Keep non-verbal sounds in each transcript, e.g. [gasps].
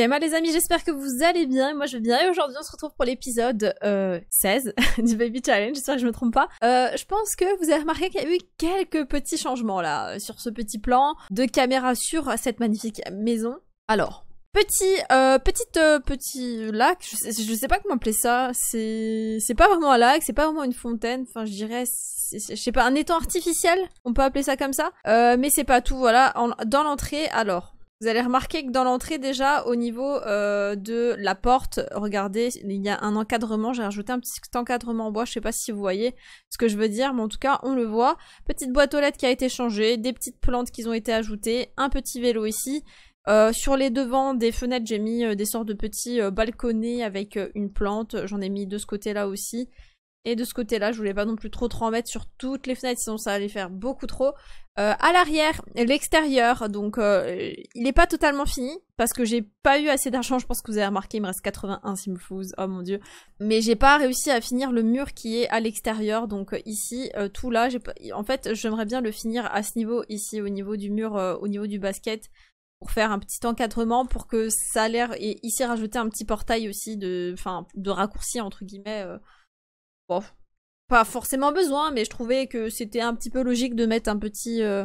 Emma les amis, j'espère que vous allez bien. Moi je vais bien et aujourd'hui on se retrouve pour l'épisode 16 euh, [laughs] du Baby Challenge, j'espère que je me trompe pas. Euh, je pense que vous avez remarqué qu'il y a eu quelques petits changements là euh, sur ce petit plan de caméra sur cette magnifique maison. Alors, petit euh, petit lac je sais, sais pas comment appeler ça c'est c'est pas vraiment un lac c'est pas vraiment une fontaine enfin je dirais je sais pas un étang artificiel on peut appeler ça comme ça mais c'est pas tout voilà dans l'entrée alors vous allez remarquer que dans l'entrée déjà, au niveau euh, de la porte, regardez, il y a un encadrement. J'ai rajouté un petit encadrement en bois. Je sais pas si vous voyez ce que je veux dire, mais en tout cas, on le voit. Petite boîte aux lettres qui a été changée, des petites plantes qui ont été ajoutées, un petit vélo ici. Euh, sur les devants des fenêtres, j'ai mis euh, des sortes de petits balconnets avec une plante. J'en ai mis de ce côté-là aussi. Et de ce côté-là, je voulais pas non plus trop trop en mettre sur toutes les fenêtres, sinon ça allait faire beaucoup trop. Euh, à l'arrière, l'extérieur, donc euh, il n'est pas totalement fini parce que j'ai pas eu assez d'argent. Je pense que vous avez remarqué, il me reste 81 simfous. Oh mon dieu. Mais j'ai pas réussi à finir le mur qui est à l'extérieur. Donc euh, ici, tout là, en fait, j'aimerais bien le finir à ce niveau ici, au niveau du mur, au niveau du basket, pour faire un petit encadrement pour que ça a l'air et ici rajouter un petit portail aussi de, enfin, de raccourci entre guillemets Bon, pas forcément besoin, mais je trouvais que c'était un petit peu logique de mettre un petit, euh,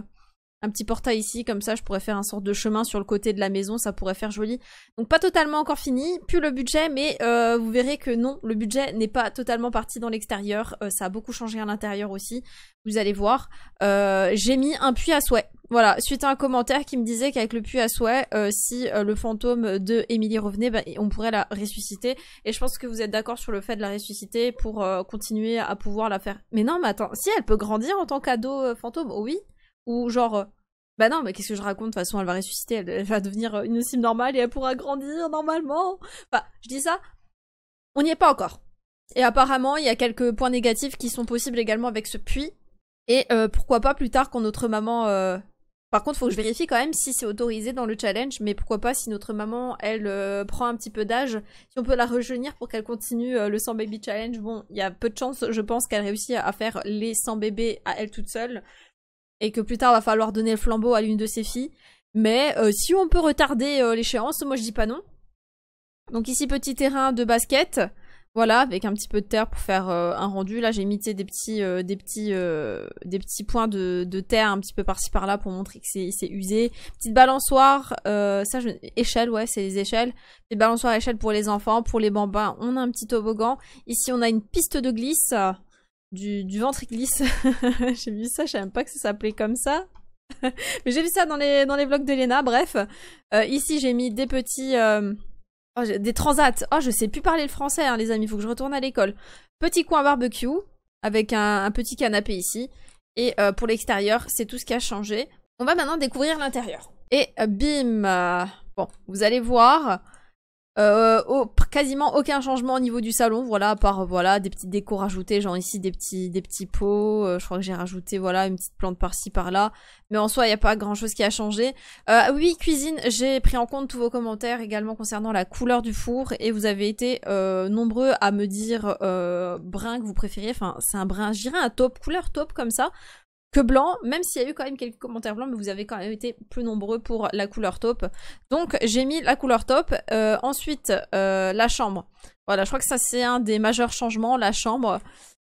un petit portail ici, comme ça je pourrais faire un sort de chemin sur le côté de la maison, ça pourrait faire joli. Donc pas totalement encore fini, plus le budget, mais euh, vous verrez que non, le budget n'est pas totalement parti dans l'extérieur, euh, ça a beaucoup changé à l'intérieur aussi, vous allez voir. Euh, j'ai mis un puits à souhait, voilà, suite à un commentaire qui me disait qu'avec le puits à souhait, si le fantôme de Émilie revenait, ben, on pourrait la ressusciter, et je pense que vous êtes d'accord sur le fait de la ressusciter pour continuer à pouvoir la faire. Mais non, mais attends, si elle peut grandir en tant qu'ado fantôme, oh oui ou genre, euh, bah non, mais qu'est-ce que je raconte De toute façon, elle va ressusciter, elle, va devenir euh, une cible normale et elle pourra grandir normalement. Enfin, je dis ça, on n'y est pas encore. Et apparemment, il y a quelques points négatifs qui sont possibles également avec ce puits. Et euh, pourquoi pas plus tard quand notre maman... Par contre, faut que je vérifie quand même si c'est autorisé dans le challenge, mais pourquoi pas si notre maman, elle prend un petit peu d'âge, si on peut la rejeunir pour qu'elle continue le 100 baby challenge. Bon, il y a peu de chances, je pense, qu'elle réussisse à faire les 100 bébés à elle toute seule et que plus tard va falloir donner le flambeau à l'une de ses filles. Mais euh, si on peut retarder euh, l'échéance, moi je dis pas non. Donc ici petit terrain de basket, voilà, avec un petit peu de terre pour faire euh, un rendu. Là j'ai mis des petits, des petits, des petits points de, terre un petit peu par-ci par-là pour montrer que c'est usé. Petite balançoire, ça échelle, ouais, c'est les échelles. Des balançoires échelle pour les enfants, pour les bambins, on a un petit toboggan. Ici on a une piste de glisse du, ventre glisse. [laughs] j'ai vu ça, je savais pas que ça s'appelait comme ça. [laughs] Mais j'ai vu ça dans les, dans les vlogs de bref. Euh, ici, j'ai mis des petits... Euh, oh, des transats. Oh, je sais plus parler le français, hein, les amis, il faut que je retourne à l'école. Petit coin barbecue, avec un, petit canapé ici. Et euh, pour l'extérieur, c'est tout ce qui a changé. On va maintenant découvrir l'intérieur. Et bim Bon, vous allez voir, euh, quasiment aucun changement au niveau du salon, voilà, à part voilà des petits décors rajoutés, genre ici des petits des petits pots. Euh, je crois que j'ai rajouté voilà une petite plante par-ci par-là, mais en soi il n'y a pas grand-chose qui a changé. Euh, oui, cuisine, j'ai pris en compte tous vos commentaires également concernant la couleur du four et vous avez été euh, nombreux à me dire brun que vous préfériez. Enfin, c'est un brun, je un top couleur top comme ça que blanc, même s'il y a eu quand même quelques commentaires blancs, mais vous avez quand même été plus nombreux pour la couleur taupe. Donc j'ai mis la couleur taupe. Euh, ensuite, euh, la chambre. Voilà, je crois que ça c'est un des majeurs changements, la chambre.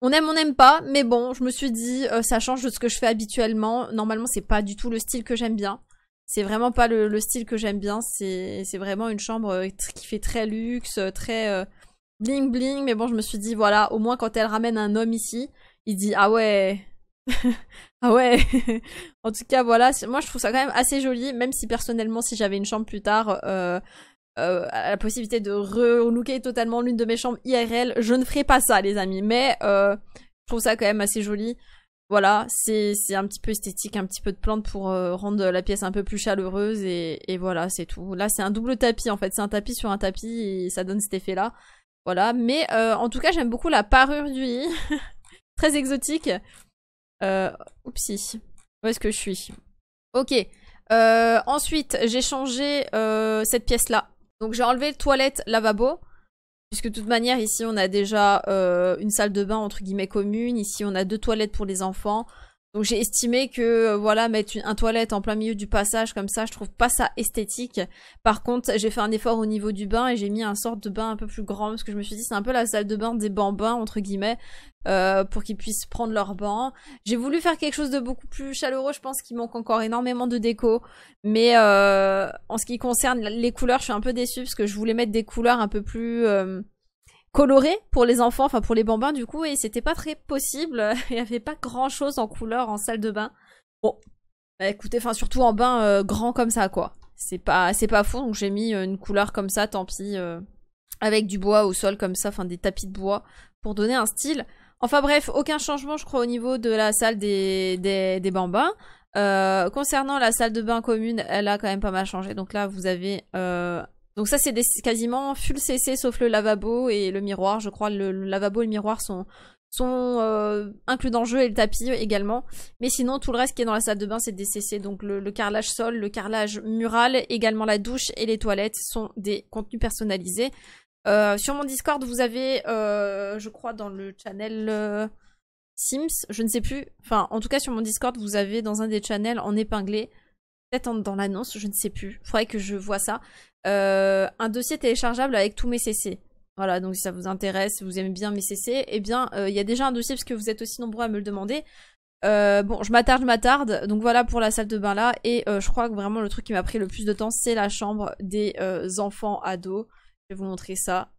On aime, on n'aime pas, mais bon, je me suis dit, euh, ça change de ce que je fais habituellement. Normalement, c'est pas du tout le style que j'aime bien. C'est vraiment pas le, le style que j'aime bien. C'est vraiment une chambre qui fait très luxe, très bling bling. Mais bon, je me suis dit, voilà, au moins quand elle ramène un homme ici, il dit, ah ouais, ah ouais En tout cas, voilà, moi je trouve ça quand même assez joli, même si personnellement, si j'avais une chambre plus tard, euh, euh, la possibilité de relooker totalement l'une de mes chambres IRL, je ne ferais pas ça, les amis, mais euh, je trouve ça quand même assez joli. Voilà, c'est un petit peu esthétique, un petit peu de plante pour rendre la pièce un peu plus chaleureuse et, et voilà, c'est tout. Là, c'est un double tapis en fait, c'est un tapis sur un tapis et ça donne cet effet-là. Voilà, mais en tout cas, j'aime beaucoup la parure du lit, [laughs] très exotique. Euh, Oupsi, Où est-ce que je suis Ok. Euh, ensuite, j'ai changé euh, cette pièce-là. Donc j'ai enlevé toilette, lavabo. Puisque de toute manière, ici, on a déjà une salle de bain, entre guillemets, commune. Ici, on a deux toilettes pour les enfants. Donc j'ai estimé que euh, voilà mettre un toilette en plein milieu du passage comme ça, je trouve pas ça esthétique. Par contre, j'ai fait un effort au niveau du bain et j'ai mis un sort de bain un peu plus grand parce que je me suis dit c'est un peu la salle de bain des bambins entre guillemets euh, pour qu'ils puissent prendre leur bain. J'ai voulu faire quelque chose de beaucoup plus chaleureux. Je pense qu'il manque encore énormément de déco, mais euh, en ce qui concerne les couleurs, je suis un peu déçue parce que je voulais mettre des couleurs un peu plus coloré pour les enfants, enfin pour les bambins du coup, et c'était pas très possible. [laughs] Il n'y avait pas grand chose en couleur en salle de bain. Bon, bah, écoutez, enfin surtout en bain euh, grand comme ça quoi. C'est pas, c'est pas fou donc j'ai mis euh, une couleur comme ça, tant pis, euh, avec du bois au sol comme ça, enfin des tapis de bois pour donner un style. Enfin bref, aucun changement je crois au niveau de la salle des, des, bambins. concernant la salle de bain commune, elle a quand même pas mal changé. Donc là, vous avez donc ça, c'est quasiment full CC sauf le lavabo et le miroir. Je crois le, le lavabo et le miroir sont, sont euh, inclus dans le jeu et le tapis également. Mais sinon, tout le reste qui est dans la salle de bain, c'est des CC. Donc le, carrelage sol, le carrelage mural, également la douche et les toilettes sont des contenus personnalisés. Euh, sur mon Discord, vous avez, euh, je crois, dans le channel Sims, je ne sais plus. Enfin, en tout cas, sur mon Discord, vous avez dans un des channels en épinglé, peut-être dans l'annonce, je ne sais plus. Il Faudrait que je vois ça. Euh, un dossier téléchargeable avec tous mes CC. Voilà, donc si ça vous intéresse, si vous aimez bien mes CC, eh bien, euh, il y a déjà un dossier parce que vous êtes aussi nombreux à me le demander. Euh, bon, je m'attarde, je m'attarde. Donc voilà pour la salle de bain là. Et je crois que vraiment le truc qui m'a pris le plus de temps, c'est la chambre des enfants ados. Je vais vous montrer ça.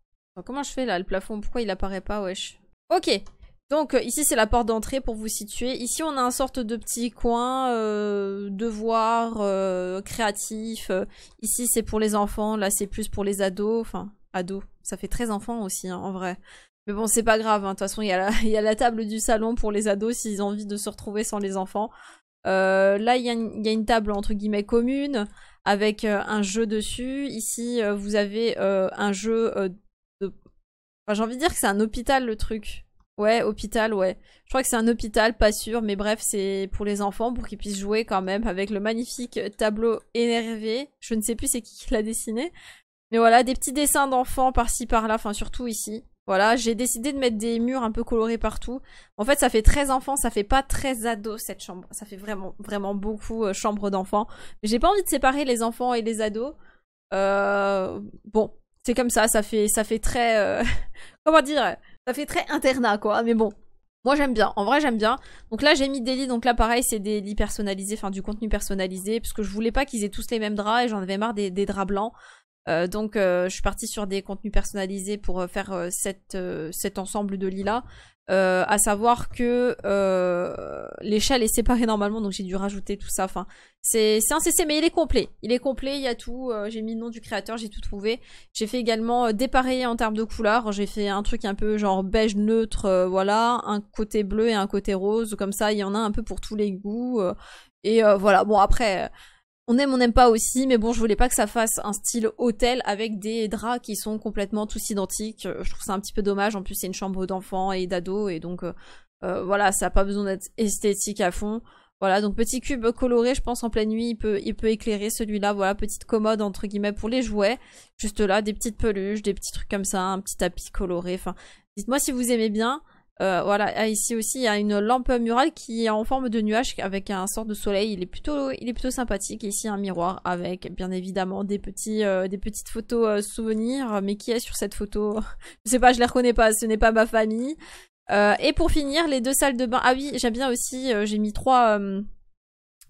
comment je fais là, le plafond Pourquoi il apparaît pas, wesh Ok, donc euh, ici c'est la porte d'entrée pour vous situer. Ici on a un sorte de petit coin euh, devoir euh, créatif. Euh, ici c'est pour les enfants, là c'est plus pour les ados. Enfin, ados, ça fait très enfants aussi hein, en vrai. Mais bon c'est pas grave, hein. de toute façon [laughs] il y, a la, table du salon pour les ados s'ils ont envie de se retrouver sans les enfants. là il y, a une table entre guillemets commune avec un jeu dessus. Ici vous avez un jeu de... Enfin j'ai envie de dire que c'est un hôpital le truc Ouais, hôpital, ouais. Je crois que c'est un hôpital, pas sûr, mais bref, c'est pour les enfants, pour qu'ils puissent jouer quand même avec le magnifique tableau énervé. Je ne sais plus c'est qui qui l'a dessiné. Mais voilà, des petits dessins d'enfants par-ci par-là, enfin surtout ici. Voilà, j'ai décidé de mettre des murs un peu colorés partout. En fait, ça fait très enfant, ça fait pas très ado cette chambre. Ça fait vraiment, vraiment beaucoup euh, chambre d'enfant. j'ai pas envie de séparer les enfants et les ados. Euh, bon, c'est comme ça, ça fait, ça fait très... Euh, [laughs] comment dire ça fait très internat, quoi, mais bon. Moi, j'aime bien. En vrai, j'aime bien. Donc là, j'ai mis des lits. Donc là, pareil, c'est des lits personnalisés, enfin, du contenu personnalisé, parce que je voulais pas qu'ils aient tous les mêmes draps et j'en avais marre des draps blancs. Euh, donc euh, je suis partie sur des contenus personnalisés pour euh, faire cet ensemble de lilas. à savoir que l'échelle est séparée normalement, donc j'ai dû rajouter tout ça. Enfin, c'est un CC, mais il est complet. Il est complet, il y a tout. j'ai mis le nom du créateur, j'ai tout trouvé. J'ai fait également dépareiller en termes de couleurs. J'ai fait un truc un peu genre beige neutre, voilà, un côté bleu et un côté rose. Comme ça, il y en a un peu pour tous les goûts. et voilà, bon après on aime, on n'aime pas aussi, mais bon, je voulais pas que ça fasse un style hôtel avec des draps qui sont complètement tous identiques. Euh, je trouve ça un petit peu dommage. En plus, c'est une chambre d'enfants et d'ados, et donc euh, euh, voilà, ça a pas besoin d'être esthétique à fond. Voilà, donc petit cube coloré, je pense en pleine nuit, il peut, il peut éclairer celui-là. Voilà, petite commode entre guillemets pour les jouets. Juste là, des petites peluches, des petits trucs comme ça, un petit tapis coloré. Enfin, dites-moi si vous aimez bien. Euh, voilà, ah, ici aussi, il y a une lampe murale qui est en forme de nuage avec un sort de soleil. Il est plutôt, il est plutôt sympathique. Et ici, un miroir avec, bien évidemment, des petits, euh, des petites photos euh, souvenirs. Mais qui est sur cette photo [laughs] Je sais pas, je les reconnais pas. Ce n'est pas ma famille. et pour finir, les deux salles de bain. Ah oui, j'aime bien aussi. j'ai mis trois,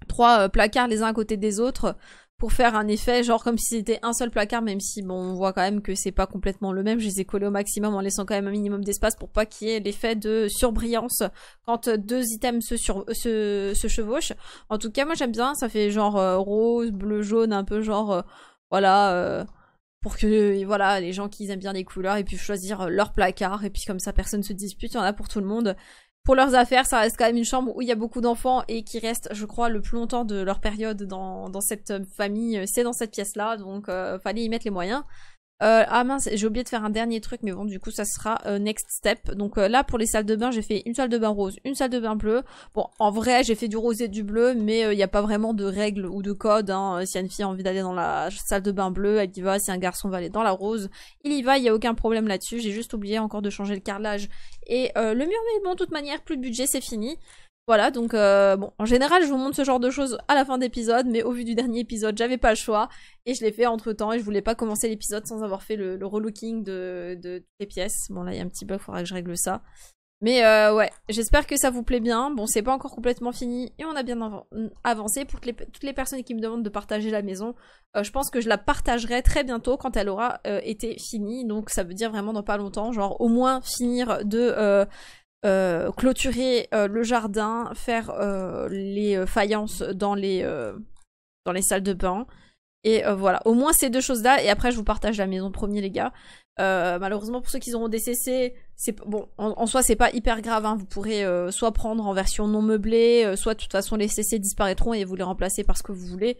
trois placards les uns à côté des autres pour faire un effet, genre comme si c'était un seul placard, même si bon, on voit quand même que c'est pas complètement le même. Je les ai collés au maximum en laissant quand même un minimum d'espace pour pas qu'il y ait l'effet de surbrillance quand deux items se, chevauchent. En tout cas, moi j'aime bien, ça fait genre euh, rose, bleu, jaune, un peu genre, euh, voilà, euh, pour que voilà les gens qui aiment bien les couleurs et puissent choisir leur placard et puis comme ça personne se dispute, il y en a pour tout le monde pour leurs affaires, ça reste quand même une chambre où il y a beaucoup d'enfants et qui restent, je crois, le plus longtemps de leur période dans, cette famille, c'est dans cette pièce-là, donc euh, fallait y mettre les moyens. Euh, ah mince, j'ai oublié de faire un dernier truc, mais bon, du coup, ça sera euh, next step. Donc euh, là, pour les salles de bain, j'ai fait une salle de bain rose, une salle de bain bleue. Bon, en vrai, j'ai fait du rose et du bleu, mais il euh, n'y a pas vraiment de règles ou de code. Hein. Si une fille a envie d'aller dans la salle de bain bleue, elle y va. Si un garçon va aller dans la rose, il y va. Il n'y a aucun problème là-dessus. J'ai juste oublié encore de changer le carrelage et le mur. Mais bon, de toute manière, plus de budget, c'est fini. Voilà, donc euh, bon, en général, je vous montre ce genre de choses à la fin d'épisode, mais au vu du dernier épisode, j'avais pas le choix et je l'ai fait entre temps et je voulais pas commencer l'épisode sans avoir fait le, relooking de, toutes les pièces. Bon, là, il y a un petit bug, faudra que je règle ça. Mais euh, ouais, j'espère que ça vous plaît bien. Bon, c'est pas encore complètement fini et on a bien avancé pour toutes les personnes qui me demandent de partager la maison, euh, je pense que je la partagerai très bientôt quand elle aura été finie. Donc ça veut dire vraiment dans pas longtemps, genre au moins finir de euh, clôturer euh, le jardin, faire euh, les faïences dans les, dans les salles de bain. Et voilà, au moins ces deux choses-là. Et après, je vous partage la maison premier, les gars. malheureusement, pour ceux qui auront des CC, c'est bon. En, soi, c'est pas hyper grave. Hein. Vous pourrez soit prendre en version non meublée, soit de toute façon les CC disparaîtront et vous les remplacez par ce que vous voulez.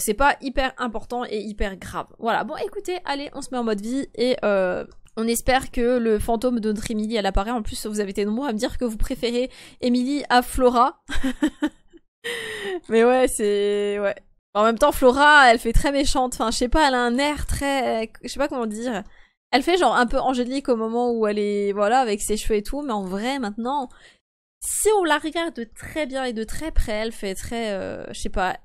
c'est pas hyper important et hyper grave. Voilà. Bon, écoutez, allez, on se met en mode vie et on espère que le fantôme de notre Émilie, elle apparaît. En plus, vous avez été nombreux à me dire que vous préférez Émilie à Flora. [laughs] Mais ouais, c'est... Ouais. En même temps, Flora, elle fait très méchante. Enfin, je sais pas, elle a un air très... Je sais pas comment dire. Elle fait genre un peu angélique au moment où elle est... Voilà, avec ses cheveux et tout. Mais en vrai, maintenant... Si on la regarde de très bien et de très près, elle fait très... Euh, je sais pas.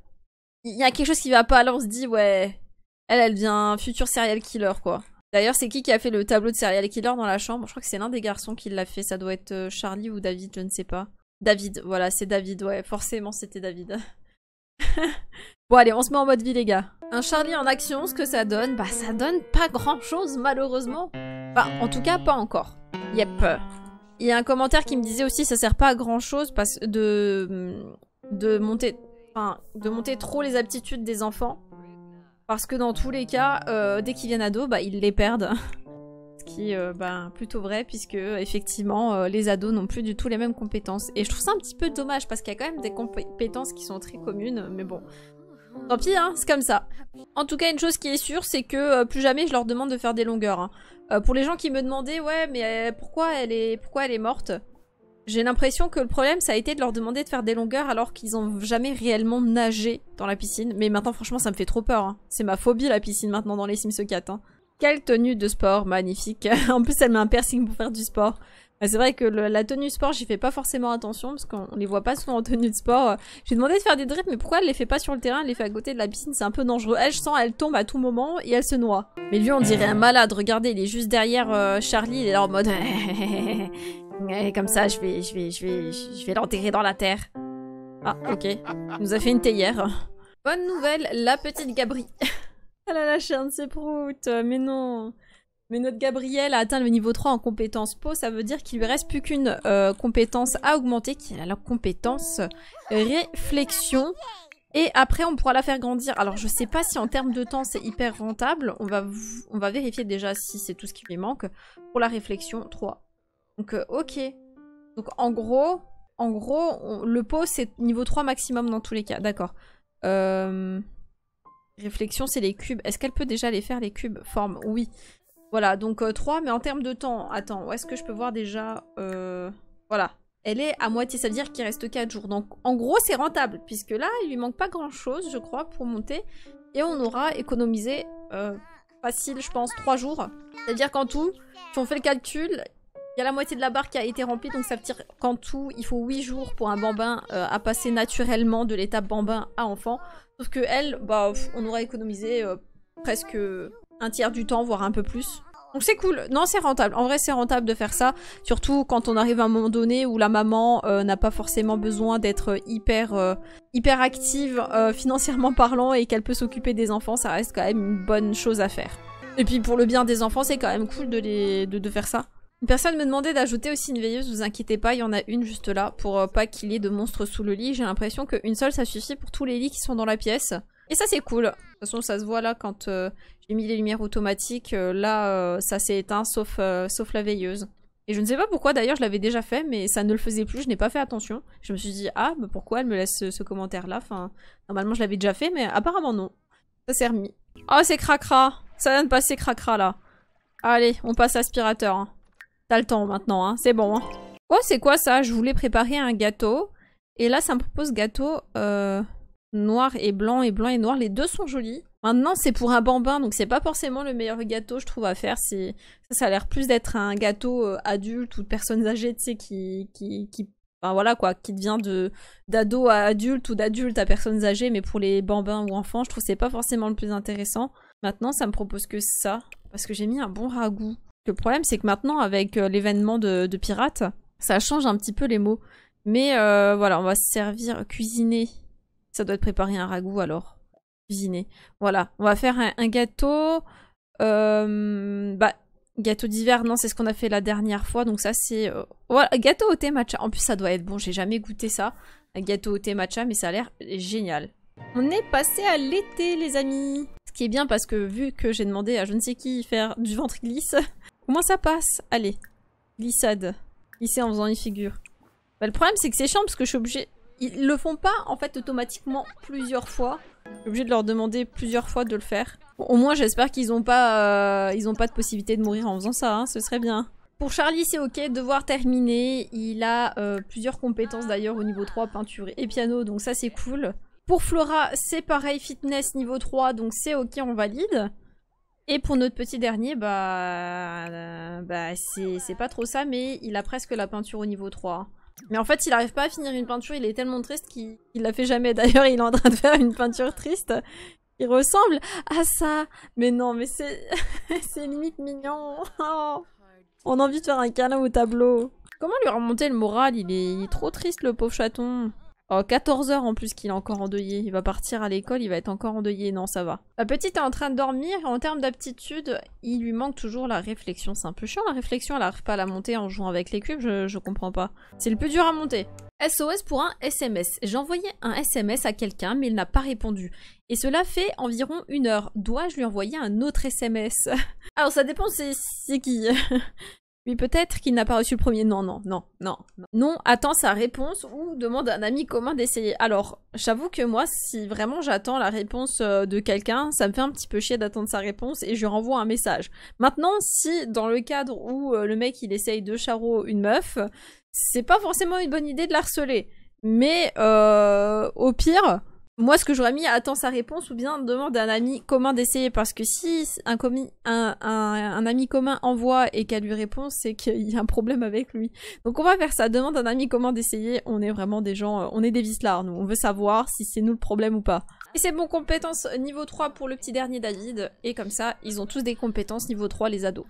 Il y a quelque chose qui va pas. alors on se dit, ouais... Elle, elle devient un futur serial killer, quoi. D'ailleurs, c'est qui qui a fait le tableau de serial killer dans la chambre Je crois que c'est l'un des garçons qui l'a fait. Ça doit être euh, Charlie ou David, je ne sais pas. David, voilà, c'est David, ouais, forcément c'était David. [laughs] bon allez, on se met en mode vie les gars. Un Charlie en action, ce que ça donne Bah ça donne pas grand chose malheureusement. Enfin, en tout cas pas encore. Yep. Il y a un commentaire qui me disait aussi ça sert pas à grand chose parce de de monter enfin, de monter trop les aptitudes des enfants parce que dans tous les cas, euh, dès qu'ils viennent ados, bah, ils les perdent. [laughs] Ce qui est euh, bah, plutôt vrai, puisque effectivement, euh, les ados n'ont plus du tout les mêmes compétences. Et je trouve ça un petit peu dommage, parce qu'il y a quand même des compétences qui sont très communes, mais bon. Tant pis, hein, c'est comme ça. En tout cas, une chose qui est sûre, c'est que plus jamais je leur demande de faire des longueurs. Hein. pour les gens qui me demandaient, ouais, mais pourquoi elle est, pourquoi elle est morte j'ai l'impression que le problème, ça a été de leur demander de faire des longueurs alors qu'ils n'ont jamais réellement nagé dans la piscine. Mais maintenant, franchement, ça me fait trop peur. Hein. C'est ma phobie, la piscine, maintenant, dans les Sims 4. Hein. Quelle tenue de sport, magnifique. [laughs] en plus, elle met un piercing pour faire du sport. C'est vrai que la tenue sport, j'y fais pas forcément attention parce qu'on les voit pas souvent en tenue de sport. J'ai demandé de faire des drips, mais pourquoi elle les fait pas sur le terrain Elle les fait à côté de la piscine, c'est un peu dangereux. Elle, je sens, elle tombe à tout moment et elle se noie. Mais lui, on dirait un malade. Regardez, il est juste derrière euh, Charlie, il est en mode. [laughs] Eh, eh, eh, comme ça, je vais, je vais, je vais, je vais l'enterrer dans la terre. Ah, ok. Il nous a fait une théière. Bonne nouvelle, la petite Gabri. Elle a lâché un de ses proutes, mais non. Mais notre Gabriel a atteint le niveau 3 en compétence peau, ça veut dire qu'il lui reste plus qu'une euh, compétence à augmenter, qui est la compétence réflexion. Et après, on pourra la faire grandir. Alors, je sais pas si en termes de temps, c'est hyper rentable. On va, on va vérifier déjà si c'est tout ce qui lui manque. Pour la réflexion, 3. Donc, euh, ok. Donc, en gros, en gros, le pot, c'est niveau 3 maximum dans tous les cas. D'accord. Euh, réflexion, c'est les cubes. Est-ce qu'elle peut déjà les faire, les cubes Forme, oui. Voilà, donc 3, euh, mais en termes de temps, attends, où est-ce que je peux voir déjà Voilà. Elle est à moitié, ça veut dire qu'il reste 4 jours. Donc, en gros, c'est rentable, puisque là, il lui manque pas grand-chose, je crois, pour monter. Et on aura économisé, facile, je pense, 3 jours. C'est-à-dire qu'en tout, si on fait le calcul, il y a la moitié de la barre qui a été remplie, donc ça veut dire qu'en tout, il faut 8 jours pour un bambin euh, à passer naturellement de l'étape bambin à enfant. Sauf que elle, bah, on aurait économisé euh, presque un tiers du temps, voire un peu plus. Donc c'est cool. Non, c'est rentable. En vrai, c'est rentable de faire ça. Surtout quand on arrive à un moment donné où la maman euh, n'a pas forcément besoin d'être hyper, hyper active financièrement parlant et qu'elle peut s'occuper des enfants. Ça reste quand même une bonne chose à faire. Et puis pour le bien des enfants, c'est quand même cool de, les, de, de faire ça. Une personne me demandait d'ajouter aussi une veilleuse, vous inquiétez pas, il y en a une juste là pour euh, pas qu'il y ait de monstres sous le lit. J'ai l'impression qu'une seule ça suffit pour tous les lits qui sont dans la pièce. Et ça c'est cool. De toute façon ça se voit là quand euh, j'ai mis les lumières automatiques, euh, là ça s'est éteint sauf, sauf la veilleuse. Et je ne sais pas pourquoi d'ailleurs je l'avais déjà fait mais ça ne le faisait plus, je n'ai pas fait attention. Je me suis dit ah mais bah, pourquoi elle me laisse ce, commentaire là, enfin normalement je l'avais déjà fait mais apparemment non. Ça s'est remis. Oh c'est cracra, ça vient pas passer cracra là. Allez on passe aspirateur. Hein. T'as le temps maintenant, hein. C'est bon, hein. Oh, c'est quoi ça Je voulais préparer un gâteau. Et là, ça me propose gâteau euh, noir et blanc, et blanc et noir. Les deux sont jolis. Maintenant, c'est pour un bambin, donc c'est pas forcément le meilleur gâteau, je trouve, à faire. ça, ça a l'air plus d'être un gâteau euh, adulte ou de personnes âgées, tu sais, qui, qui, qui... Enfin, voilà quoi, qui devient de d'ado à adulte ou d'adulte à personnes âgées, mais pour les bambins ou enfants, je trouve c'est pas forcément le plus intéressant. Maintenant, ça me propose que ça, parce que j'ai mis un bon ragoût. Le problème, c'est que maintenant, avec euh, l'événement de, pirates, pirate, ça change un petit peu les mots. Mais euh, voilà, on va se servir cuisiner. Ça doit être préparer un ragoût alors. Cuisiner. Voilà, on va faire un, gâteau. Euh, bah, gâteau d'hiver, non, c'est ce qu'on a fait la dernière fois. Donc ça, c'est... voilà, gâteau au thé matcha. En plus, ça doit être bon, j'ai jamais goûté ça. Un gâteau au thé matcha, mais ça a l'air génial. On est passé à l'été, les amis. Ce qui est bien parce que vu que j'ai demandé à je ne sais qui faire du ventre glisse, Comment ça passe Allez. Glissade. Glisser en faisant une figure. Bah, le problème, c'est que c'est chiant parce que je suis obligée... Ils le font pas, en fait, automatiquement plusieurs fois. Je suis obligée de leur demander plusieurs fois de le faire. au moins, j'espère qu'ils ont pas... Euh, pas de possibilité de mourir en faisant ça, hein, Ce serait bien. Pour Charlie, c'est ok, devoir terminer. Il a euh, plusieurs compétences d'ailleurs au niveau 3, peinture et piano, donc ça c'est cool. Pour Flora, c'est pareil, fitness niveau 3, donc c'est ok, on valide. Et pour notre petit dernier, bah, euh, bah c'est pas trop ça, mais il a presque la peinture au niveau 3. Mais en fait, il arrive pas à finir une peinture, il est tellement triste qu'il la fait jamais. [laughs] D'ailleurs, il est en train de faire une peinture triste. Il ressemble à ça. Mais non, mais c'est [laughs] c'est limite mignon. Oh. On a envie de faire un câlin au tableau. Comment lui remonter le moral il est trop triste, le pauvre chaton. Oh, 14 heures en plus qu'il est encore endeuillé. Il va partir à l'école, il va être encore endeuillé. Non, ça va. La euh, petite est en train de dormir. En termes d'aptitude, il lui manque toujours la réflexion. C'est un peu chiant la réflexion. Elle arrive pas à la monter en jouant avec les cubes. Je, je comprends pas. C'est le plus dur à monter. SOS pour un SMS. J'ai envoyé un SMS à quelqu'un, mais il n'a pas répondu. Et cela fait environ une heure. Dois-je lui envoyer un autre SMS [laughs] Alors ça dépend c'est qui. [laughs] Oui, peut-être qu'il n'a pas reçu le premier. Non, non, non, non, non. attends sa réponse ou demande à un ami commun d'essayer. Alors, j'avoue que moi, si vraiment j'attends la réponse euh, de quelqu'un, ça me fait un petit peu chier d'attendre sa réponse et je renvoie un message. Maintenant, si dans le cadre où euh, le mec il essaye de charro une meuf, c'est pas forcément une bonne idée de la harceler. Mais euh, au pire, moi, ce que j'aurais mis, attends sa réponse ou bien demande à un ami commun d'essayer. Parce que si un, ami commun envoie et qu'elle lui répond, c'est qu'il y a un problème avec lui. Donc on va faire ça. Demande à un ami commun d'essayer. On est vraiment des gens, euh, on est des vislards, nous. On veut savoir si c'est nous le problème ou pas. Et c'est bon, compétence niveau 3 pour le petit dernier David. Et comme ça, ils ont tous des compétences niveau 3, les ados.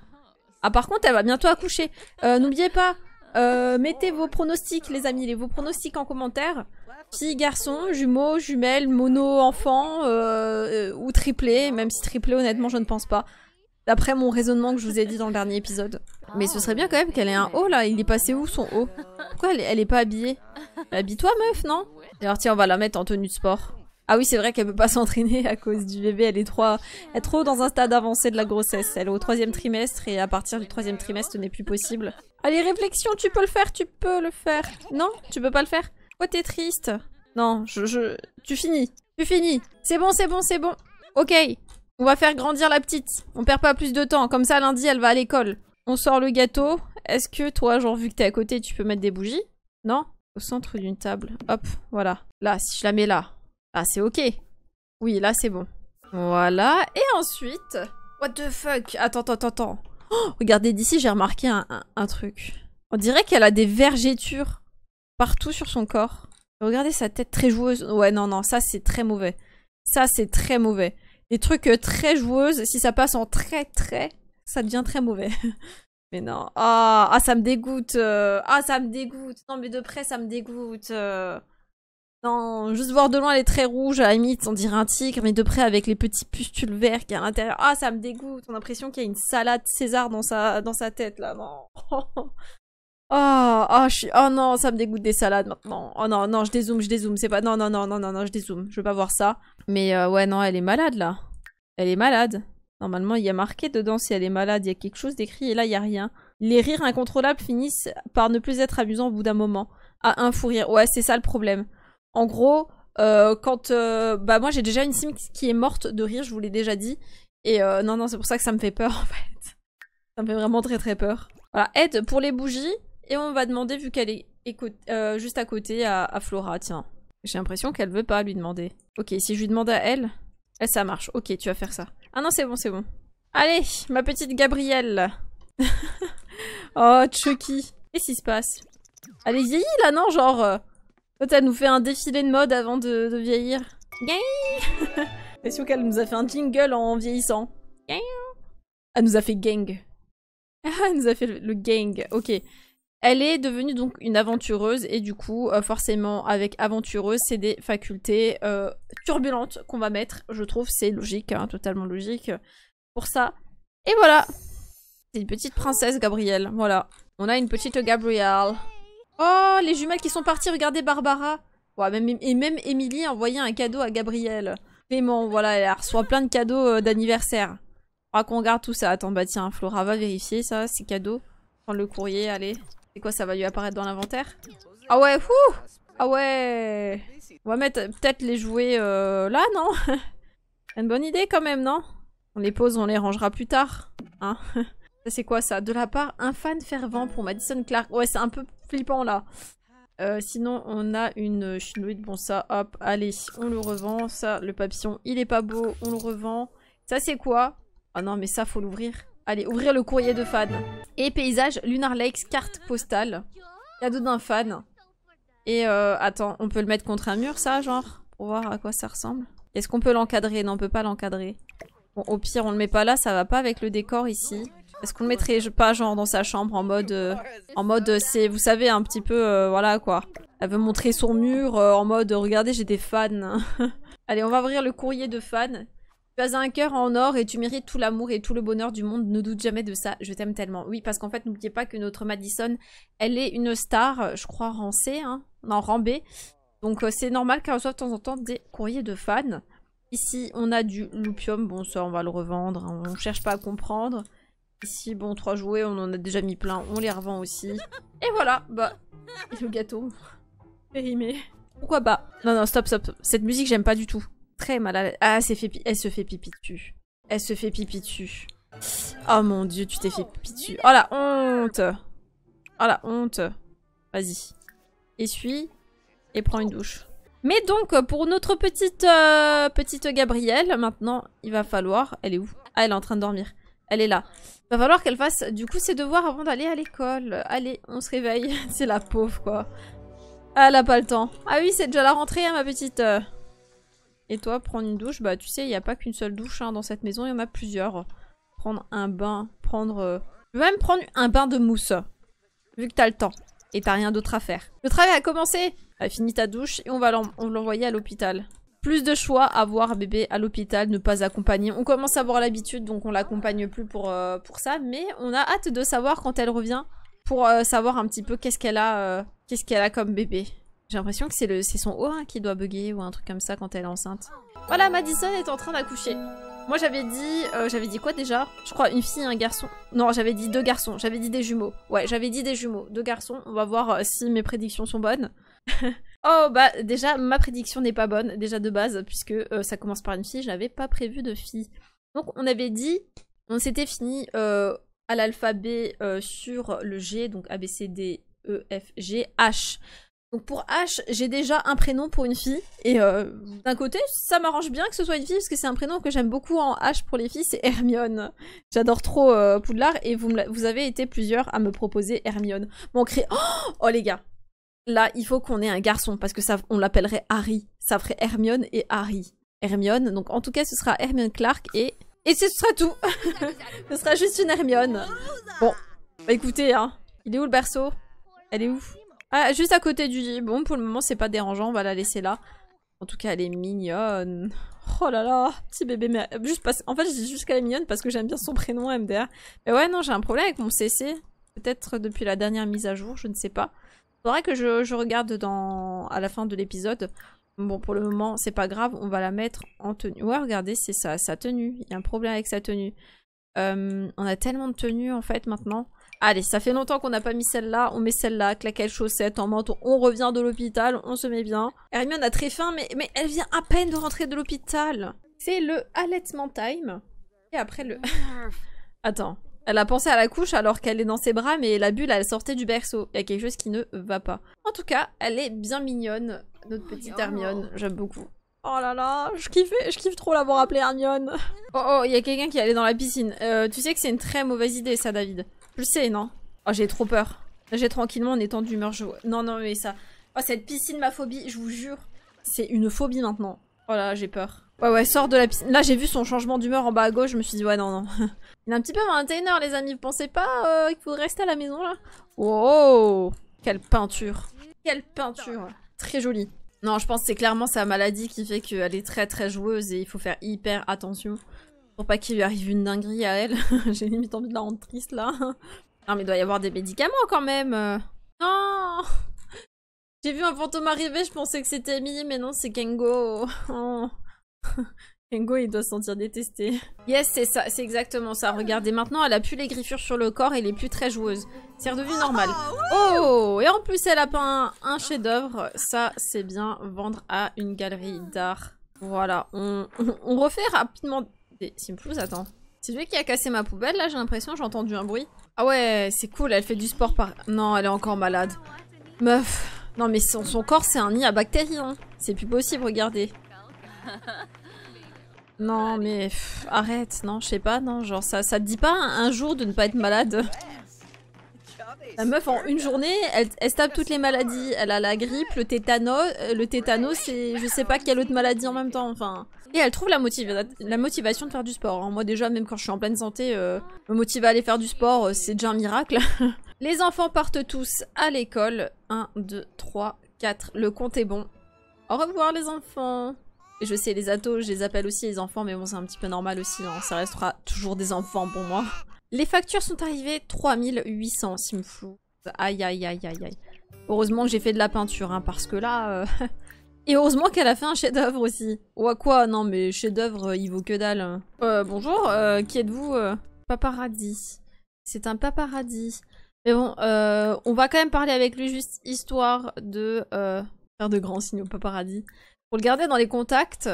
Ah, par contre, elle va bientôt accoucher. Euh, n'oubliez pas, euh, mettez vos pronostics, les amis, les, vos pronostics en commentaire. Fille, garçon, jumeaux, jumelles, mono, enfant, euh, euh, ou triplé, même si triplé, honnêtement, je ne pense pas. D'après mon raisonnement que je vous ai dit dans le dernier épisode. Mais ce serait bien quand même qu'elle ait un haut, là. Il est passé où, son haut Pourquoi elle, est pas habillée Habille-toi, meuf, non D'ailleurs, tiens, on va la mettre en tenue de sport. Ah oui, c'est vrai qu'elle peut pas [laughs] s'entraîner à cause du bébé. Elle est trop, elle est trop dans un stade avancé de la grossesse. Elle est au troisième trimestre et à partir du troisième trimestre, ce n'est plus possible. Allez, réflexion, tu peux le faire, tu peux le faire. Non, tu peux pas le faire. Oh, t'es triste. Non, je, je, tu finis, tu finis. C'est bon, c'est bon, c'est bon. Ok, on va faire grandir la petite. On perd pas plus de temps. Comme ça, lundi, elle va à l'école. On sort le gâteau. Est-ce que toi, genre, vu que t'es à côté, tu peux mettre des bougies Non Au centre d'une table. Hop, voilà. Là, si je la mets là. Ah, c'est ok. Oui, là, c'est bon. Voilà. Et ensuite... What the fuck Attends, attends, attends. Oh, regardez, d'ici, j'ai remarqué un, truc. On dirait qu'elle a des vergetures partout sur son corps. Regardez sa tête très joueuse. Ouais, non, non, ça, c'est très mauvais. Ça, c'est très mauvais. Les trucs euh, très joueuses, si ça passe en très, très, ça devient très mauvais. [laughs] Mais non. Ah, ah ça me dégoûte. Euh. Ah, ça me dégoûte. Non, mais de près, ça me dégoûte. Euh. Non, juste voir de loin, elle est très rouge, à la limite, on dirait un tigre, mais de près avec les petits pustules verts qui y a à l'intérieur. Ah, ça me dégoûte, on a l'impression qu'il y a une salade César dans sa, dans sa tête, là, non. [laughs] Oh, oh, je suis... oh non, ça me dégoûte des salades maintenant. Oh non, non, je dézoome, je dézoome, c'est pas... Non, non, non, non, non, non, je dézoome, je veux pas voir ça. Mais euh, ouais, non, elle est malade, là. Elle est malade. Normalement, il y a marqué dedans si elle est malade, il y a quelque chose d'écrit, et là, il y a rien. Les rires incontrôlables finissent par ne plus être amusants au bout d'un moment. Ah, un fou rire, ouais, c'est ça le problème. En gros, euh, quand euh, bah moi j'ai déjà une sim qui est morte de rire, je vous l'ai déjà dit. Et euh, non non, c'est pour ça que ça me fait peur [laughs] en fait. Ça me fait vraiment très très peur. Voilà, aide pour les bougies et on va demander vu qu'elle est juste à côté à, Flora, tiens. J'ai l'impression qu'elle veut pas lui demander. OK, si je lui demande à elle, elle ça marche. OK, tu vas faire ça. Ah non, c'est bon, c'est bon. Allez, ma petite Gabrielle. [laughs] oh, Chucky. Qu'est-ce qui se passe Allez, y là, non, genre elle nous fait un défilé de mode avant de, de vieillir. Gang [laughs] qu'elle nous a fait un jingle en vieillissant. Gang Elle nous a fait gang. [laughs] Elle nous a fait le, gang, ok. Elle est devenue donc une aventureuse et du coup, euh, forcément, avec aventureuse, c'est des facultés euh, turbulentes qu'on va mettre. Je trouve c'est logique, hein, totalement logique pour ça. Et voilà, c'est une petite princesse Gabrielle. Voilà, on a une petite Gabrielle. Oh, les jumelles qui sont parties, regardez Barbara. Ouais, même, et même Émilie a envoyé un cadeau à Gabriel. Clément, voilà, elle reçoit plein de cadeaux euh, d'anniversaire. Faudra qu'on regarde tout ça. Attends, bah tiens, Flora va vérifier ça, ces cadeaux. Prends le courrier, allez. C'est quoi, ça va lui apparaître dans l'inventaire Ah ouais, fou Ah ouais On va mettre peut-être les jouets euh, là, non C'est [laughs] une bonne idée quand même, non On les pose, on les rangera plus tard. Hein [laughs] c'est quoi ça De la part, un fan fervent pour Madison Clark. Ouais, c'est un peu flippant là. Euh, sinon, on a une chinoïde. Bon, ça, hop, allez, on le revend. Ça, le papillon, il est pas beau, on le revend. Ça, c'est quoi Ah non, mais ça, faut l'ouvrir. Allez, ouvrir le courrier de fan. Et paysage, Lunar Lakes, carte postale. Cadeau d'un fan. Et euh, attends, on peut le mettre contre un mur, ça, genre Pour voir à quoi ça ressemble. Est-ce qu'on peut l'encadrer Non, on peut pas l'encadrer. Bon, au pire, on le met pas là, ça va pas avec le décor ici. Est-ce qu'on le mettrait pas genre dans sa chambre en mode euh, en mode euh, c'est vous savez un petit peu euh, voilà quoi. Elle veut montrer son mur en mode regardez j'ai des fans. [laughs] Allez on va ouvrir le courrier de fans. Tu as un cœur en or et tu mérites tout l'amour et tout le bonheur du monde. Ne doute jamais de ça. Je t'aime tellement. Oui parce qu'en fait n'oubliez pas que notre Madison elle est une star je crois rang C hein. non rang B. Donc c'est normal qu'elle reçoive de temps en temps des courriers de fans. Ici on a du lupium bon ça on va le revendre hein. on cherche pas à comprendre. Ici, bon, trois jouets, on en a déjà mis plein, on les revend aussi. Et voilà, bah, le gâteau périmé. Pourquoi pas Non, non, stop, stop. Cette musique, j'aime pas du tout. Très mal Ah, elle, fait elle se fait pipi dessus. Elle se fait pipi dessus. Oh mon dieu, tu t'es fait pipi dessus. Oh la honte Oh la honte Vas-y. Essuie et prends une douche. Mais donc, pour notre petite, euh, petite Gabrielle, maintenant, il va falloir... Elle est où Ah, elle est en train de dormir. Elle est là. Va falloir qu'elle fasse du coup ses devoirs avant d'aller à l'école. Allez, on se réveille. [laughs] c'est la pauvre, quoi. Ah, elle a pas le temps. Ah oui, c'est déjà la rentrée, hein, ma petite. Euh. Et toi, prendre une douche Bah, tu sais, il n'y a pas qu'une seule douche hein, dans cette maison, il y en a plusieurs. Prendre un bain, prendre... Je euh, vais même prendre un bain de mousse. Vu que t'as le temps. Et t'as rien d'autre à faire. Le travail a commencé a bah, Finis ta douche et on va l'envoyer à l'hôpital. Plus de choix, à voir bébé à l'hôpital, ne pas accompagner. On commence à avoir l'habitude, donc on l'accompagne plus pour, euh, pour ça. Mais on a hâte de savoir quand elle revient pour euh, savoir un petit peu qu'est-ce qu'elle a, euh, a comme bébé. J'ai l'impression que c'est son o qui doit bugger ou un truc comme ça quand elle est enceinte. Voilà, Madison est en train d'accoucher. Moi j'avais dit, j'avais dit quoi déjà Je crois une fille et un garçon. Non, j'avais dit deux garçons, j'avais dit des jumeaux. Ouais, j'avais dit des jumeaux, deux garçons. On va voir si mes prédictions sont bonnes. [laughs] Oh bah déjà ma prédiction n'est pas bonne déjà de base puisque euh, ça commence par une fille, je n'avais pas prévu de fille. Donc on avait dit, on s'était fini euh, à l'alphabet euh, sur le G, donc A B C D E F G H. Donc pour H, j'ai déjà un prénom pour une fille et d'un côté ça m'arrange bien que ce soit une fille parce que c'est un prénom que j'aime beaucoup en H pour les filles, c'est Hermione. J'adore trop Poudlard et vous, vous avez été plusieurs à me proposer Hermione. Bon, cri [gasps] oh les gars, là, il faut qu'on ait un garçon, parce que ça, on l'appellerait Harry. Ça ferait Hermione et Harry. Hermione, donc en tout cas, ce sera Hermione Clark et... Et ce sera tout [laughs] Ce sera juste une Hermione. Bon, bah, écoutez, hein. Il est où le berceau Elle est où Ah, juste à côté du Bon, pour le moment, c'est pas dérangeant, on va la laisser là. En tout cas, elle est mignonne. Oh là là, petit bébé. Mais juste En fait, je dis juste qu'elle est mignonne parce que j'aime bien son prénom MDR. Mais ouais, non, j'ai un problème avec mon CC. Peut-être depuis la dernière mise à jour, je ne sais pas. Faudrait que je, regarde dans à la fin de l'épisode. Bon, pour le moment, c'est pas grave, on va la mettre en tenue. Ouais, regardez, c'est sa, tenue. Il y a un problème avec sa tenue. Euh, on a tellement de tenues en fait maintenant. Allez, ça fait longtemps qu'on n'a pas mis celle-là. On met celle-là, claquelle chaussette, en manteau. On revient de l'hôpital, on se met bien. Hermione a très faim, mais, mais elle vient à peine de rentrer de l'hôpital. C'est le allaitement time. Et après le... Attends, elle a pensé à la couche alors qu'elle est dans ses bras, mais la bulle, elle sortait du berceau. Il y a quelque chose qui ne va pas. En tout cas, elle est bien mignonne, notre oh, petite Hermione. J'aime beaucoup. Oh là là, je kiffe, je kiffe trop l'avoir appelée Hermione. Oh oh, il y a quelqu'un qui allait dans la piscine. Euh, tu sais que c'est une très mauvaise idée, ça, David. Je sais, non Oh, j'ai trop peur. J'ai tranquillement en étant d'humeur Non, non, mais ça... Oh, cette piscine, ma phobie, je vous jure. C'est une phobie maintenant. Oh là, j'ai peur. Ouais, ouais, sort de la piscine. Là, j'ai vu son changement d'humeur en bas à gauche, je me suis dit, ouais, non, non. [laughs] Il est un petit peu un les amis. Vous pensez pas euh, qu'il faut rester à la maison, là Wow Quelle peinture Quelle peinture Très jolie. Non, je pense que c'est clairement sa maladie qui fait qu'elle est très très joueuse et il faut faire hyper attention pour pas qu'il lui arrive une dinguerie à elle. [laughs] j'ai limite envie de la rendre triste, là. [laughs] Non, mais il doit y avoir des médicaments, quand même Non J'ai vu un fantôme arriver, je pensais que c'était Emily mais non, c'est Kengo. Oh. Kengo, [laughs] il doit se sentir détesté. Yes, c'est ça, c'est exactement ça. Regardez, maintenant, elle a plus les griffures sur le corps et elle est plus très joueuse. C'est vie normal. Ah, oh Et en plus, elle a peint un, chef-d'œuvre. Ça, c'est bien vendre à une galerie d'art. Voilà, on, [laughs] refait rapidement... Simples, attends. C'est lui qui a cassé ma poubelle, là, j'ai l'impression, j'ai entendu un bruit. Ah ouais, c'est cool, elle fait du sport par... Non, elle est encore malade. Meuf. Non, mais son, corps, c'est un nid à bactéries, hein. C'est plus possible, regardez. Non, mais arrête, non, je sais pas, non, genre ça, ça te dit pas un jour de ne pas être malade. La meuf, en une journée, elle, est tape toutes les maladies. Elle a la grippe, le tétanos, euh, le tétanos c'est je sais pas quelle autre maladie en même temps, enfin. Et elle trouve la, la motivation de faire du sport. Hein. Moi déjà, même quand je suis en pleine santé, euh, me motiver à aller faire du sport, euh, c'est déjà un miracle. [laughs] les enfants partent tous à l'école. 1, 2, 3, 4, le compte est bon. Au revoir les enfants je sais, les atos, je les appelle aussi les enfants, mais bon, c'est un petit peu normal aussi, non, hein. ça restera toujours des enfants pour moi. Les factures sont arrivées 3800, si me fout. Aïe, aïe, aïe, aïe, aïe. Heureusement que j'ai fait de la peinture, hein, parce que là... Euh, [laughs] et heureusement qu'elle a fait un chef-d'œuvre aussi. Ou à quoi Non, mais chef-d'œuvre, euh, il vaut que dalle. Hein. Euh, bonjour, euh, qui êtes-vous Paparadis. C'est un paparadis. Mais bon, euh, on va quand même parler avec lui juste histoire de faire de grands signaux paparadis. Pour le garder dans les contacts.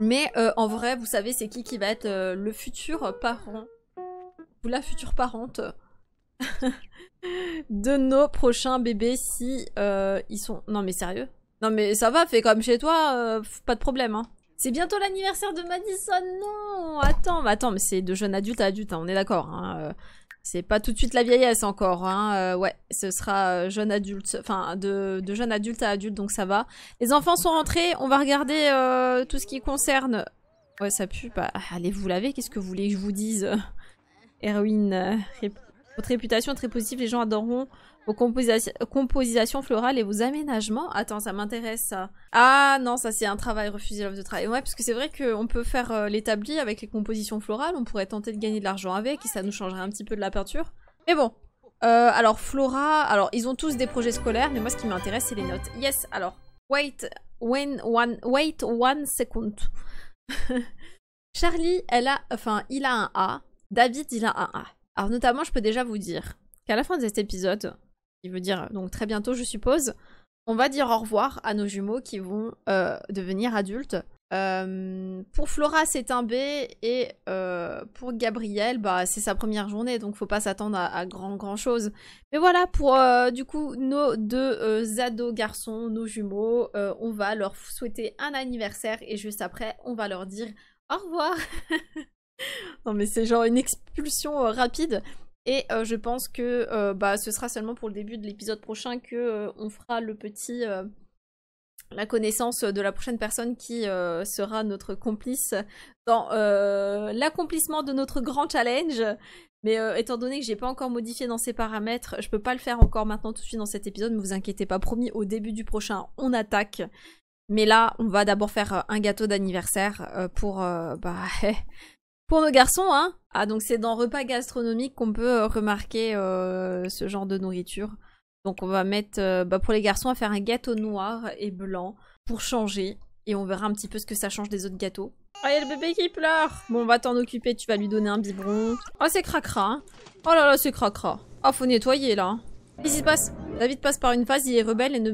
Mais euh, en vrai, vous savez c'est qui qui va être euh, le futur parent ou la future parente [laughs] de nos prochains bébés si euh, ils sont... Non mais sérieux Non mais ça va, fais comme chez toi, pas de problème. Hein. C'est bientôt l'anniversaire de Madison, non Attends, mais attends, mais c'est de jeune adulte à adulte, hein, on est d'accord. Hein, c'est pas tout de suite la vieillesse encore, hein. Euh, ouais, ce sera euh, jeune adulte, enfin de, jeune adulte à adulte, donc ça va. Les enfants sont rentrés, on va regarder euh, tout ce qui concerne... Ouais, ça pue, bah allez vous laver, qu'est-ce que vous voulez que je vous dise Héroïne, votre réputation est très positive, les gens adoreront vos compositions florales et vos aménagements. Attends, ça m'intéresse ça. Ah non, ça c'est un travail refuser l'offre de travail. Ouais, parce que c'est vrai qu'on peut faire euh, l'établi avec les compositions florales, on pourrait tenter de gagner de l'argent avec et ça nous changerait un petit peu de la peinture. Mais bon. Euh, alors Flora, alors ils ont tous des projets scolaires, mais moi ce qui m'intéresse c'est les notes. Yes, alors wait, one, wait one second. [laughs] Charlie, elle a, enfin il a un A, David il a un A. Alors notamment je peux déjà vous dire qu'à la fin de cet épisode, il veut dire donc très bientôt, je suppose, on va dire au revoir à nos jumeaux qui vont euh, devenir adultes. Euh, pour Flora, c'est un B et euh, pour Gabriel, bah, c'est sa première journée, donc faut pas s'attendre à, grand grand chose. Mais voilà, pour du coup nos deux ados garçons, nos jumeaux, on va leur souhaiter un anniversaire et juste après, on va leur dire au revoir. [laughs] non mais c'est genre une expulsion rapide. Et euh, je pense que euh, bah, ce sera seulement pour le début de l'épisode prochain que euh, on fera le petit la connaissance de la prochaine personne qui sera notre complice dans l'accomplissement de notre grand challenge. Mais étant donné que j'ai pas encore modifié dans ces paramètres, je peux pas le faire encore maintenant tout de suite dans cet épisode, Ne vous inquiétez pas, promis, au début du prochain, on attaque. Mais là, on va d'abord faire un gâteau d'anniversaire pour bah, [laughs] pour nos garçons, hein, ah, donc c'est dans repas gastronomique qu'on peut euh, remarquer euh, ce genre de nourriture. Donc on va mettre, euh, bah pour les garçons, à faire un gâteau noir et blanc pour changer. Et on verra un petit peu ce que ça change des autres gâteaux. Ah, il y a le bébé qui pleure Bon, on va t'en occuper, tu vas lui donner un biberon. Oh, c'est cracra, hein. Oh là là, c'est cracra. Ah, faut nettoyer, là. Qu'est-ce qui passe David passe par une phase, il est rebelle et ne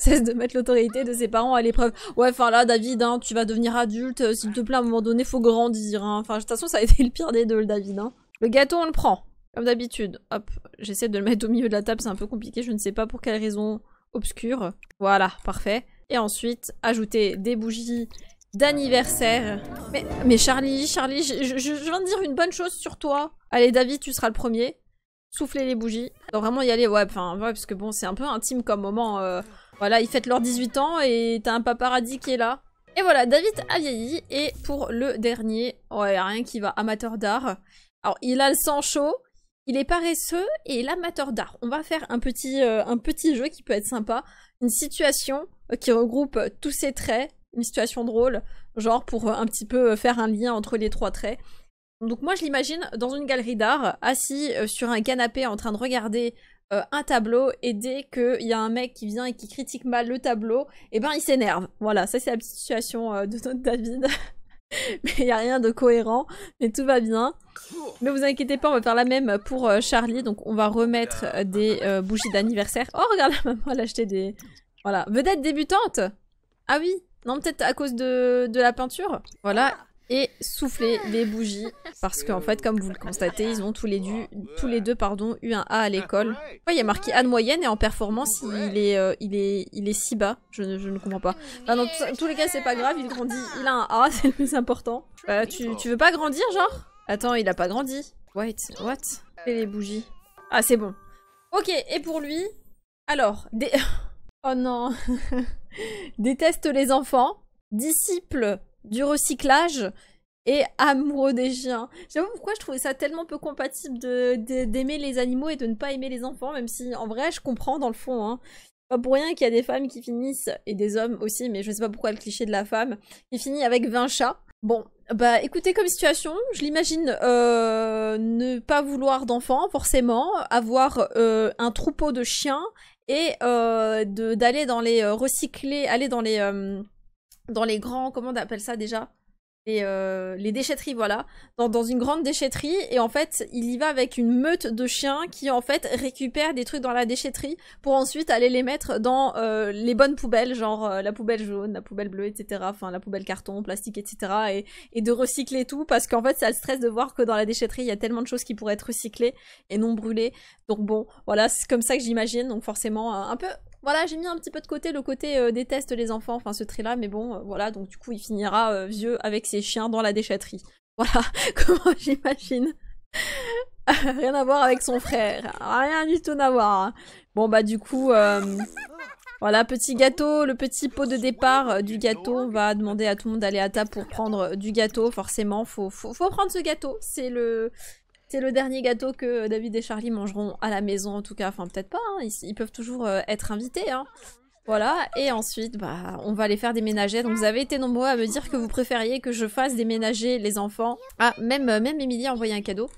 cesse de mettre l'autorité de ses parents à l'épreuve. Ouais, enfin là, David, hein, tu vas devenir adulte, euh, s'il te plaît, à un moment donné, faut grandir. Hein. Enfin, de toute façon, ça a été le pire des deux, le David. Hein. Le gâteau, on le prend, comme d'habitude. Hop, j'essaie de le mettre au milieu de la table, c'est un peu compliqué, je ne sais pas pour quelle raison obscure. Voilà, parfait. Et ensuite, ajouter des bougies d'anniversaire. Mais, Charlie, Charlie, je, viens de dire une bonne chose sur toi. Allez, David, tu seras le premier souffler les bougies. Alors vraiment y aller, ouais, enfin, parce que bon, c'est un peu intime comme moment. Euh, voilà, ils fêtent leurs 18 ans et t'as un paparazzi qui est là. Et voilà, David a vieilli. Et pour le dernier, ouais, rien qui va, amateur d'art. Alors, il a le sang chaud, il est paresseux et l'amateur d'art. On va faire un petit, euh, un petit jeu qui peut être sympa. Une situation qui regroupe tous ses traits, une situation drôle, genre pour un petit peu faire un lien entre les trois traits. Donc moi je l'imagine dans une galerie d'art, assis euh, sur un canapé en train de regarder euh, un tableau et dès qu'il y a un mec qui vient et qui critique mal le tableau, et eh ben il s'énerve. Voilà, ça c'est la situation euh, de notre David. [laughs] mais il n'y a rien de cohérent, mais tout va bien. Mais vous inquiétez pas, on va faire la même pour euh, Charlie, donc on va remettre des bougies d'anniversaire. Oh regarde la maman, elle a acheté des... Voilà, vedette débutante Ah oui non, peut-être à cause de, de la peinture. Voilà, ah et souffler les bougies parce qu'en fait comme vous le constatez ils ont tous les, tous les deux pardon, eu un A à l'école. Ouais, il a marqué A de moyenne et en performance il est, euh, il est, il est si bas, je, ne comprends pas. Enfin, dans tous les cas c'est pas grave, il grandit, il a un A, [laughs] c'est le plus important. Euh, tu, veux pas grandir genre Attends il a pas grandi. Wait, what Et les bougies. Ah c'est bon. Ok et pour lui, alors, des... [laughs] oh non [laughs] Déteste les enfants, disciple du recyclage et amoureux des chiens. pas pourquoi je trouvais ça tellement peu compatible d'aimer de, les animaux et de ne pas aimer les enfants, même si en vrai je comprends dans le fond. Hein. Pas pour rien qu'il y a des femmes qui finissent, et des hommes aussi, mais je sais pas pourquoi le cliché de la femme, qui finit avec 20 chats. Bon, bah écoutez comme situation, je l'imagine euh, ne pas vouloir d'enfants forcément, avoir euh, un troupeau de chiens et euh, d'aller dans les recyclés, aller dans les dans les grands, comment on appelle ça déjà les, euh, les déchetteries, voilà, dans, une grande déchetterie, et en fait, il y va avec une meute de chiens qui, en fait, récupère des trucs dans la déchetterie pour ensuite aller les mettre dans euh, les bonnes poubelles, genre euh, la poubelle jaune, la poubelle bleue, etc., enfin, la poubelle carton, plastique, etc., et, et de recycler tout, parce qu'en fait, ça le stresse de voir que dans la déchetterie, il y a tellement de choses qui pourraient être recyclées et non brûlées. Donc bon, voilà, c'est comme ça que j'imagine, donc forcément, un peu voilà, j'ai mis un petit peu de côté le côté euh, déteste les enfants, enfin ce trait-là, mais bon, euh, voilà, donc du coup, il finira euh, vieux avec ses chiens dans la déchetterie. [laughs] Voilà, [laughs] comment j'imagine. [laughs] Rien à voir avec son frère. Rien du tout à voir. Hein. Bon, bah du coup, voilà, petit gâteau, le petit pot de départ du gâteau. On va demander à tout le monde d'aller à table pour prendre du gâteau, forcément. faut, faut prendre ce gâteau. C'est le... C'est le dernier gâteau que David et Charlie mangeront à la maison, en tout cas. Enfin, peut-être pas, hein. ils, peuvent toujours euh, être invités. Hein. Voilà, et ensuite, bah, on va aller faire déménager. Donc, vous avez été nombreux à me dire que vous préfériez que je fasse déménager les enfants. Ah, même, euh, même Emilie a envoyé un cadeau.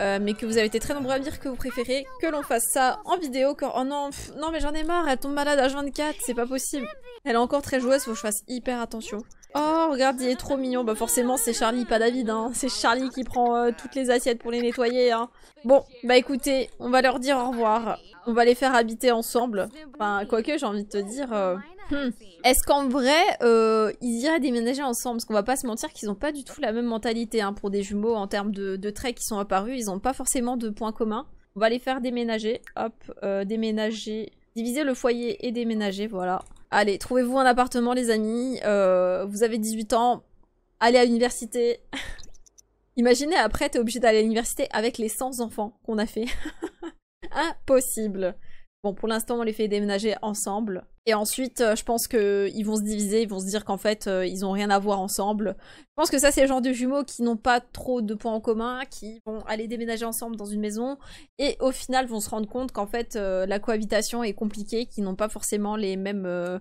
Euh, mais que vous avez été très nombreux à me dire que vous préférez que l'on fasse ça en vidéo quand... Oh non, non mais j'en ai marre, elle tombe malade à 24, c'est pas possible. Elle est encore très joueuse, faut que je fasse hyper attention. Oh, regarde, il est trop mignon. Bah forcément, c'est Charlie, pas David. Hein. C'est Charlie qui prend euh, toutes les assiettes pour les nettoyer. Hein. Bon, bah écoutez, on va leur dire au revoir. On va les faire habiter ensemble. Enfin, quoique, j'ai envie de te dire... Euh, hmm. Est-ce qu'en vrai, euh, ils iraient déménager ensemble Parce qu'on va pas se mentir qu'ils ont pas du tout la même mentalité hein, pour des jumeaux en termes de, de, traits qui sont apparus. Ils ont pas forcément de points communs. On va les faire déménager. Hop, déménager... Diviser le foyer et déménager, voilà. Allez, trouvez-vous un appartement, les amis. Euh, vous avez 18 ans. Allez à l'université. [laughs] Imaginez, après, t'es obligé d'aller à l'université avec les 100 enfants qu'on a fait. [laughs] Impossible. Bon, pour l'instant, on les fait déménager ensemble. Et ensuite, euh, je pense qu'ils vont se diviser, ils vont se dire qu'en fait, euh, ils n'ont rien à voir ensemble. Je pense que ça, c'est le genre de jumeaux qui n'ont pas trop de points en commun, qui vont aller déménager ensemble dans une maison, et au final vont se rendre compte qu'en fait, euh, la cohabitation est compliquée, qu'ils n'ont pas forcément les mêmes...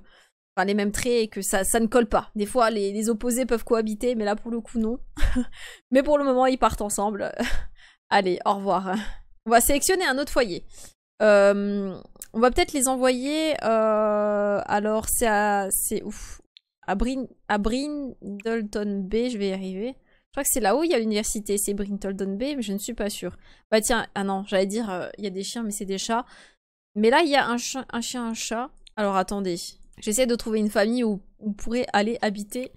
les mêmes traits et que ça, ça ne colle pas. Des fois, les opposés peuvent cohabiter, mais là, pour le coup, non. [laughs] mais pour le moment, ils partent ensemble. [laughs] Allez, au revoir. On va sélectionner un autre foyer. Euh, on va peut-être les envoyer. Euh, alors, c'est à. C'est À, Brin, à Brindleton Bay, je vais y arriver. Je crois que c'est là-haut, il y a l'université. C'est Brindleton Bay, mais je ne suis pas sûre. Bah, tiens, ah non, j'allais dire, euh, il y a des chiens, mais c'est des chats. Mais là, il y a un, chien, un un chat. Alors, attendez. J'essaie de trouver une famille où on pourrait aller habiter.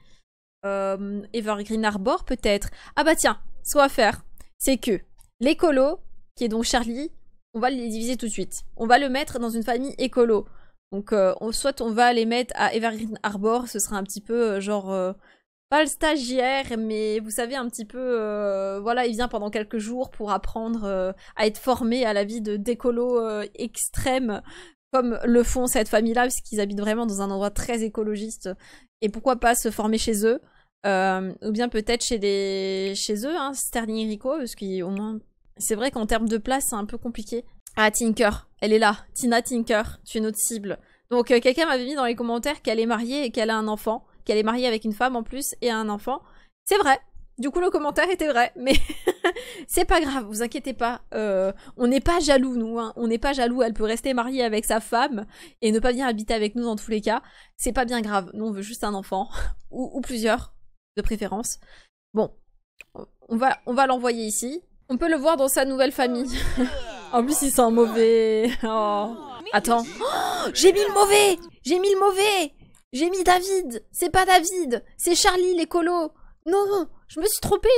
Evergreen Arbor, peut-être. Ah, bah, tiens, soit faire, c'est que l'écolo, qui est donc Charlie, on va les diviser tout de suite. On va le mettre dans une famille écolo. Donc euh, on, soit on va les mettre à Evergreen Harbor, ce sera un petit peu euh, genre... Euh, pas le stagiaire, mais vous savez un petit peu, voilà, il vient pendant quelques jours pour apprendre à être formé à la vie de d'écolo extrême, comme le font cette famille-là, parce qu'ils habitent vraiment dans un endroit très écologiste. Et pourquoi pas se former chez eux, ou bien peut-être chez des, chez eux, hein, Sterling Rico, parce au moins c'est vrai qu'en termes de place, c'est un peu compliqué. Ah, Tinker, elle est là. Tina Tinker, tu es notre cible. Donc euh, quelqu'un m'avait mis dans les commentaires qu'elle est mariée et qu'elle a un enfant, qu'elle est mariée avec une femme en plus et un enfant. C'est vrai. Du coup, le commentaire était vrai, [laughs] mais [laughs] c'est pas grave, vous inquiétez pas. Euh, on n'est pas jaloux, nous. Hein. On n'est pas jaloux. Elle peut rester mariée avec sa femme et ne pas bien habiter avec nous dans tous les cas. C'est pas bien grave. Nous, on veut juste un enfant [laughs] ou, ou plusieurs, de préférence. Bon, on va, on va l'envoyer ici. On peut le voir dans sa nouvelle famille. [laughs] en plus, il sent mauvais. [laughs] Oh. Attends. Oh, j'ai mis le mauvais J'ai mis le mauvais J'ai mis David C'est pas David C'est Charlie, l'écolo Non, non Je me suis trompée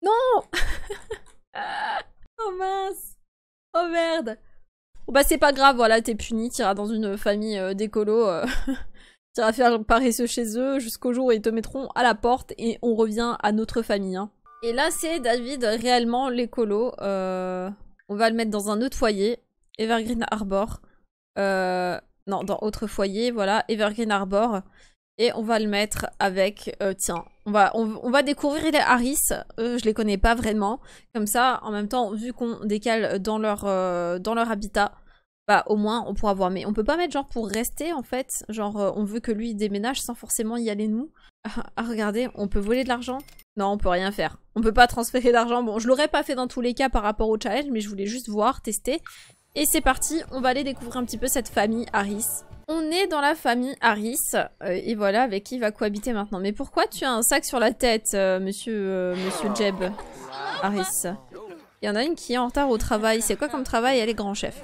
Non [laughs] Oh mince Oh merde Bon bah c'est pas grave, voilà, t'es puni, t'iras dans une famille euh, d'écolo. d'écolos, euh. t'iras faire paresseux chez eux jusqu'au jour où ils te mettront à la porte et on revient à notre famille. Hein. Et là, c'est David, réellement l'écolo. Euh, on va le mettre dans un autre foyer, Evergreen Arbor. Euh, non, dans autre foyer, voilà, Evergreen Arbor. Et on va le mettre avec, euh, tiens, on va, on, va découvrir les Harris. je les connais pas vraiment. Comme ça, en même temps, vu qu'on décale dans leur, dans leur habitat, bah au moins on pourra voir. Mais on peut pas mettre genre pour rester en fait, genre euh, on veut que lui déménage sans forcément y aller nous. [laughs] Ah regardez, on peut voler de l'argent Non on peut rien faire. On peut pas transférer d'argent. Bon je l'aurais pas fait dans tous les cas par rapport au challenge mais je voulais juste voir, tester. Et c'est parti, on va aller découvrir un petit peu cette famille Harris. On est dans la famille Harris, euh, et voilà avec qui va cohabiter maintenant. Mais pourquoi tu as un sac sur la tête, euh, monsieur, monsieur Jeb Harris Il y en a une qui est en retard au travail. C'est quoi comme travail Elle est grand chef.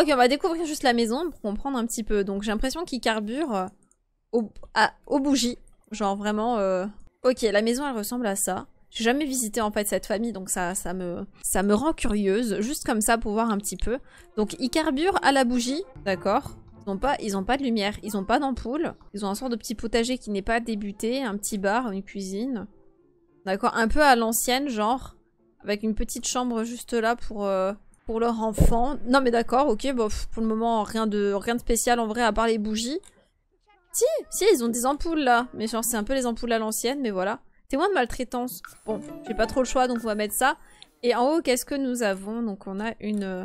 Ok, on va découvrir juste la maison pour comprendre un petit peu. Donc j'ai l'impression qu'ils carbure euh, aux bougies. Genre vraiment... Euh, ok, la maison elle ressemble à ça. J'ai jamais visité en fait cette famille, donc ça, ça, me, ça me rend curieuse, juste comme ça pour voir un petit peu. Donc ils carburent à la bougie, d'accord ils n'ont pas, ils ont pas de lumière, ils n'ont pas d'ampoule, ils ont un sort de petit potager qui n'est pas débuté, un petit bar, une cuisine. D'accord, un peu à l'ancienne genre, avec une petite chambre juste là pour... Euh, pour leur enfant. Non mais d'accord, ok, bon, bah, pour le moment rien de rien de spécial en vrai à part les bougies. Si, si, ils ont des ampoules là, mais genre c'est un peu les ampoules à l'ancienne, mais voilà. Témoin de maltraitance. Bon, j'ai pas trop le choix, donc on va mettre ça. Et en haut, qu'est-ce que nous avons Donc on a une, euh,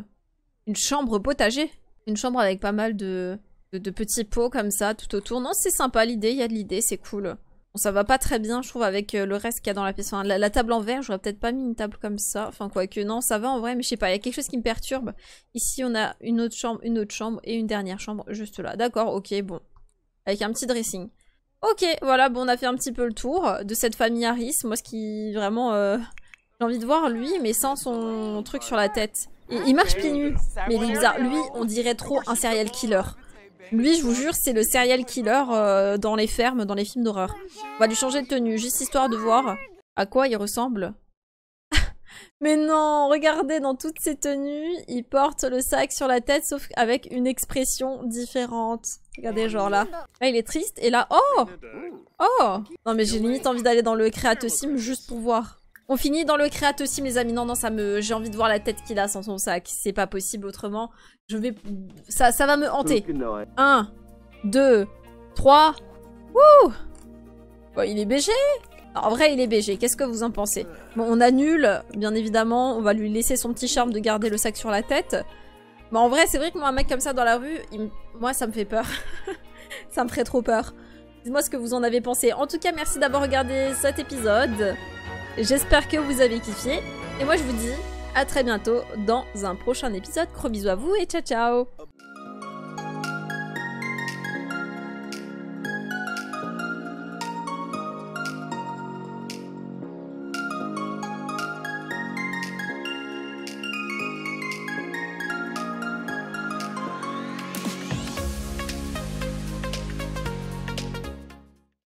une chambre potager. Une chambre avec pas mal de, de, de petits pots comme ça tout autour. Non, c'est sympa l'idée, il y a de l'idée, c'est cool ça va pas très bien, je trouve, avec euh, le reste qu'il y a dans la pièce. la, table en verre, j'aurais peut-être pas mis une table comme ça. Enfin, quoique, non, ça va en vrai, mais je sais pas, il y a quelque chose qui me perturbe. Ici, on a une autre chambre, une autre chambre et une dernière chambre juste là. D'accord, ok, bon. Avec un petit dressing. Ok, voilà, bon, on a fait un petit peu le tour de cette famille Harris. Moi, ce qui vraiment... Euh, j'ai envie de voir lui, mais sans son truc sur la tête. il marche pieds nus. Mais il est bizarre. Lui, on dirait trop un serial killer. Lui, je vous jure, c'est le serial killer euh, dans les fermes, dans les films d'horreur. On va lui changer de tenue, juste histoire de voir à quoi il ressemble. [laughs] Mais non, regardez, dans toutes ces tenues, il porte le sac sur la tête, sauf avec une expression différente. Regardez, genre là. Là, il est triste, et là, oh Oh Non mais j'ai limite envie d'aller dans le sim juste pour voir. On finit dans le aussi, mes amis. Non, non, ça me, j'ai envie de voir la tête qu'il a sans son sac. C'est pas possible autrement. Je vais, ça, ça va me hanter. 1, 2, 3. Wouh il est BG en vrai, il est BG. Qu'est-ce que vous en pensez Bon, on annule, bien évidemment. On va lui laisser son petit charme de garder le sac sur la tête. Mais en vrai, c'est vrai que moi, un mec comme ça dans la rue, moi, ça me fait peur. [laughs] ça me ferait trop peur. Dites-moi ce que vous en avez pensé. En tout cas, merci d'avoir regardé cet épisode. J'espère que vous avez kiffé. Et moi, je vous dis à très bientôt dans un prochain épisode. Gros bisous à vous et ciao ciao